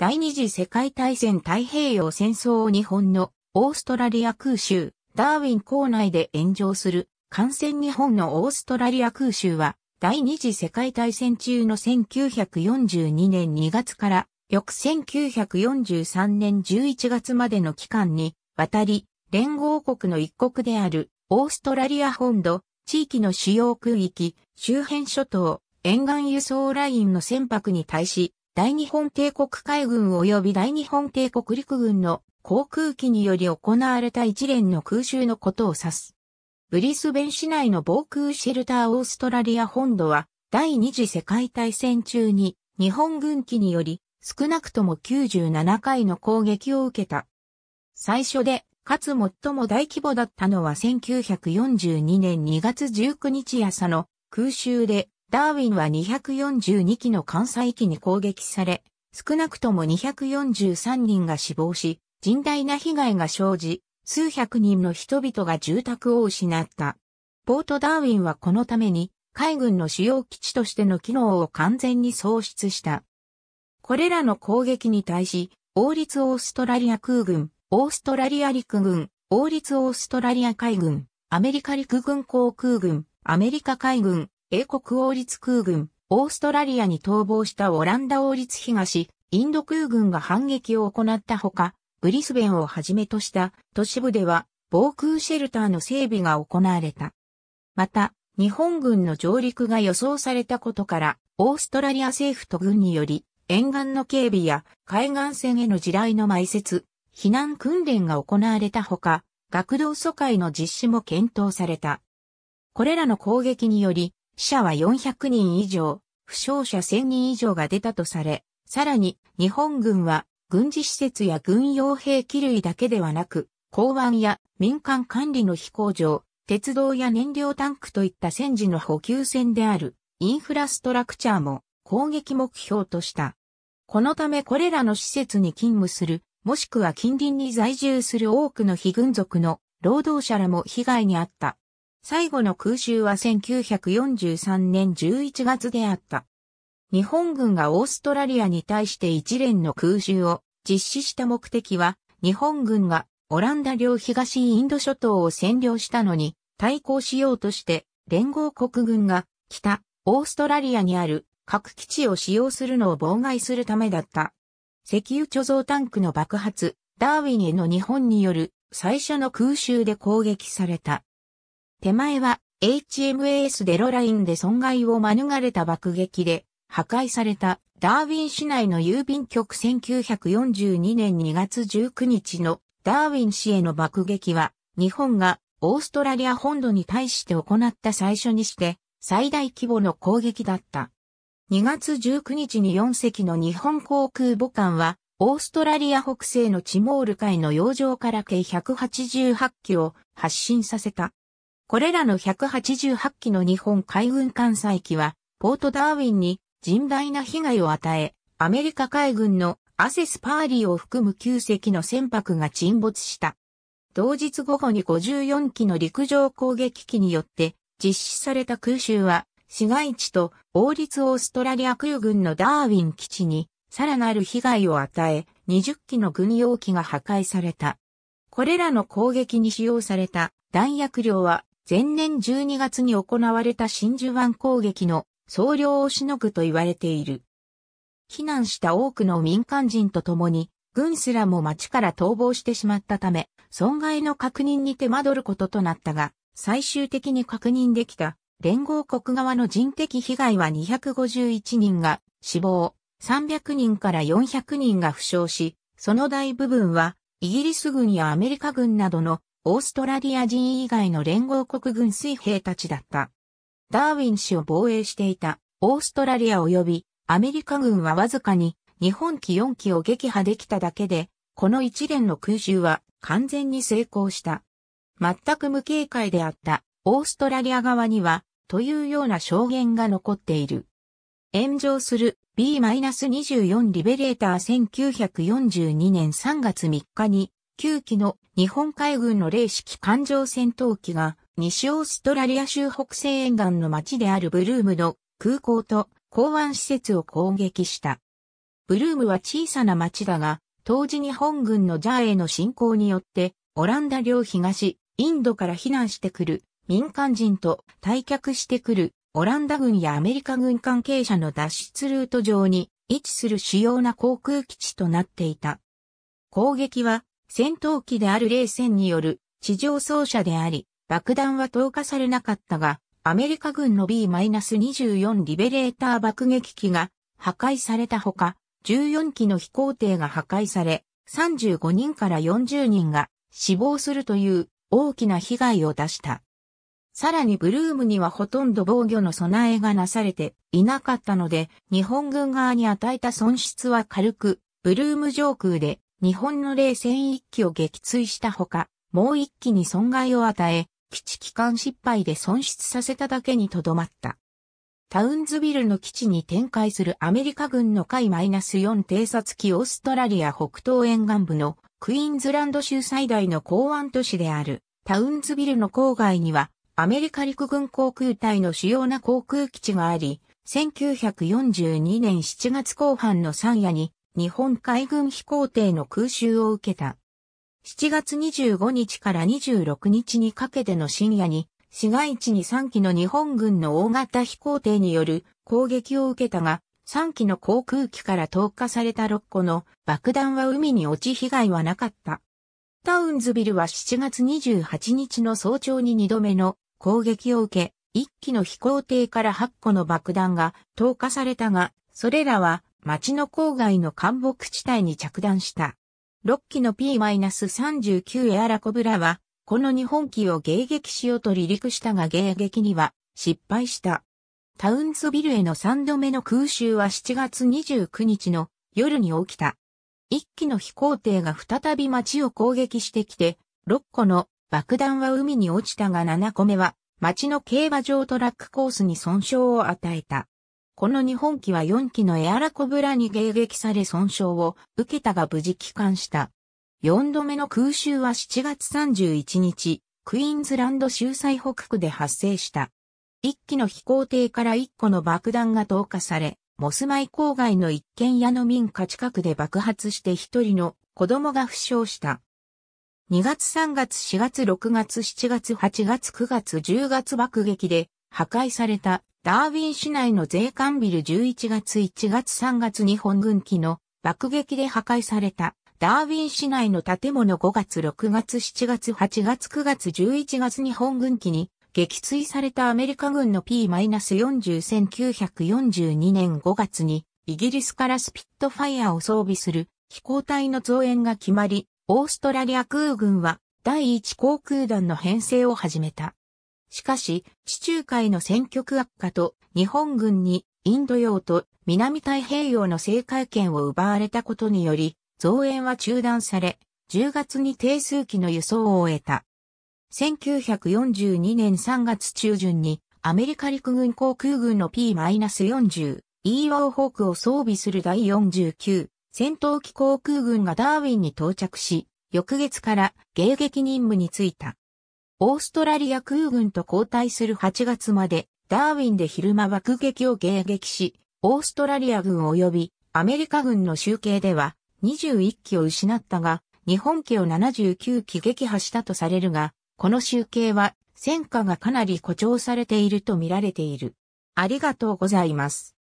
第二次世界大戦太平洋戦争を日本のオーストラリア空襲、ダーウィン港内で炎上する感染日本のオーストラリア空襲は第二次世界大戦中の1942年2月から翌1943年11月までの期間に渡り連合国の一国であるオーストラリア本土地域の主要空域周辺諸島沿岸輸送ラインの船舶に対し大日本帝国海軍及び大日本帝国陸軍の航空機により行われた一連の空襲のことを指す。ブリスベン市内の防空シェルターオーストラリア本土は第二次世界大戦中に日本軍機により少なくとも97回の攻撃を受けた。最初で、かつ最も大規模だったのは1942年2月19日朝の空襲でダーウィンは242機の関西機に攻撃され、少なくとも243人が死亡し、甚大な被害が生じ、数百人の人々が住宅を失った。ポートダーウィンはこのために、海軍の主要基地としての機能を完全に喪失した。これらの攻撃に対し、王立オーストラリア空軍、オーストラリア陸軍、王立オーストラリア海軍、アメリカ陸軍航空軍、アメリカ海軍、英国王立空軍、オーストラリアに逃亡したオランダ王立東、インド空軍が反撃を行ったほか、ブリスベンをはじめとした都市部では防空シェルターの整備が行われた。また、日本軍の上陸が予想されたことから、オーストラリア政府と軍により、沿岸の警備や海岸線への地雷の埋設、避難訓練が行われたほか、学童疎開の実施も検討された。これらの攻撃により、死者は400人以上、負傷者1000人以上が出たとされ、さらに日本軍は軍事施設や軍用兵器類だけではなく、港湾や民間管理の飛行場、鉄道や燃料タンクといった戦時の補給線であるインフラストラクチャーも攻撃目標とした。このためこれらの施設に勤務する、もしくは近隣に在住する多くの非軍属の労働者らも被害に遭った。最後の空襲は1943年11月であった。日本軍がオーストラリアに対して一連の空襲を実施した目的は、日本軍がオランダ領東インド諸島を占領したのに対抗しようとして、連合国軍が北オーストラリアにある核基地を使用するのを妨害するためだった。石油貯蔵タンクの爆発、ダーウィンへの日本による最初の空襲で攻撃された。手前は HMAS デロラインで損害を免れた爆撃で破壊されたダーウィン市内の郵便局1942年2月19日のダーウィン市への爆撃は日本がオーストラリア本土に対して行った最初にして最大規模の攻撃だった。2月19日に4隻の日本航空母艦はオーストラリア北西のチモール海の洋上から計188機を発進させた。これらの188機の日本海軍艦載機は、ポートダーウィンに甚大な被害を与え、アメリカ海軍のアセスパーリーを含む9隻の船舶が沈没した。同日午後に54機の陸上攻撃機によって実施された空襲は、市街地と王立オーストラリア空軍のダーウィン基地にさらなる被害を与え、20機の軍用機が破壊された。これらの攻撃に使用された弾薬量は前年12月に行われた真珠湾攻撃の総量をしのぐと言われている。避難した多くの民間人と共に、軍すらも町から逃亡してしまったため、損害の確認に手間取ることとなったが、最終的に確認できた連合国側の人的被害は251人が死亡、300人から400人が負傷し、その大部分はイギリス軍やアメリカ軍などのオーストラリア人以外の連合国軍水兵たちだった。ダーウィン氏を防衛していたオーストラリア及びアメリカ軍はわずかに日本機4機を撃破できただけで、この一連の空襲は完全に成功した。全く無警戒であったオーストラリア側には、というような証言が残っている。炎上する B-24 リベレーター1942年3月3日に9機の日本海軍の零式艦上戦闘機が西オーストラリア州北西沿岸の町であるブルームの空港と港湾施設を攻撃した。ブルームは小さな町だが、当時日本軍のジャーへの侵攻によって、オランダ領東、インドから避難してくる民間人と退却してくるオランダ軍やアメリカ軍関係者の脱出ルート上に位置する主要な航空基地となっていた。攻撃は戦闘機である冷戦による地上奏者であり、爆弾は投下されなかったが、アメリカ軍の B-24 リベレーター爆撃機が破壊されたほか、14機の飛行艇が破壊され、35人から40人が死亡するという大きな被害を出した。さらにブルームにはほとんど防御の備えがなされていなかったので、日本軍側に与えた損失は軽く、ブルーム上空で日本の冷戦一機を撃墜したほか、もう一機に損害を与え、基地機関失敗で損失させただけにとどまった。タウンズビルの基地に展開するアメリカ軍の海 -4 偵察機オーストラリア北東沿岸部のクイーンズランド州最大の港湾都市であるタウンズビルの郊外にはアメリカ陸軍航空隊の主要な航空基地があり、1942年7月後半の3夜に日本海軍飛行艇の空襲を受けた。7月25日から26日にかけての深夜に、市街地に3機の日本軍の大型飛行艇による攻撃を受けたが、3機の航空機から投下された6個の爆弾は海に落ち被害はなかった。タウンズビルは7月28日の早朝に2度目の攻撃を受け、1機の飛行艇から8個の爆弾が投下されたが、それらは町の郊外の干木地帯に着弾した。6機の P-39 エアラコブラは、この日本機を迎撃しようと離陸したが迎撃には失敗した。タウンズビルへの3度目の空襲は7月29日の夜に起きた。1機の飛行艇が再び町を攻撃してきて、6個の爆弾は海に落ちたが7個目は町の競馬場トラックコースに損傷を与えた。この日本機は4機のエアラコブラに迎撃され損傷を受けたが無事帰還した。4度目の空襲は7月31日、クイーンズランド州最北区で発生した。1機の飛行艇から1個の爆弾が投下され、モスマイ郊外の一軒家の民家近くで爆発して1人の子供が負傷した。2月3月4月6月7月8月9月10月爆撃で破壊されたダーウィン市内の税関ビル11月1月3月日本軍機の爆撃で破壊されたダーウィン市内の建物5月6月7月8月9月11月日本軍機に撃墜されたアメリカ軍の P-401942 年5月にイギリスからスピットファイアを装備する飛行隊の増援が決まり、オーストラリア空軍は第1航空団の編成を始めた。しかし、地中海の戦局悪化と日本軍にインド洋と南太平洋の制海権を奪われたことにより、増援は中断され、10月に定数機の輸送を終えた。1942年3月中旬にアメリカ陸軍航空軍の P-40EO ホークを装備する第49戦闘機航空軍がダーウィンに到着し、翌月から迎撃任務に就いた。オーストラリア空軍と交代する8月まで、ダーウィンで昼間爆撃を迎撃し、オーストラリア軍及びアメリカ軍の集計では21機を失ったが、日本機を79機撃破したとされるが、この集計は戦果がかなり誇張されていると見られている。ありがとうございます。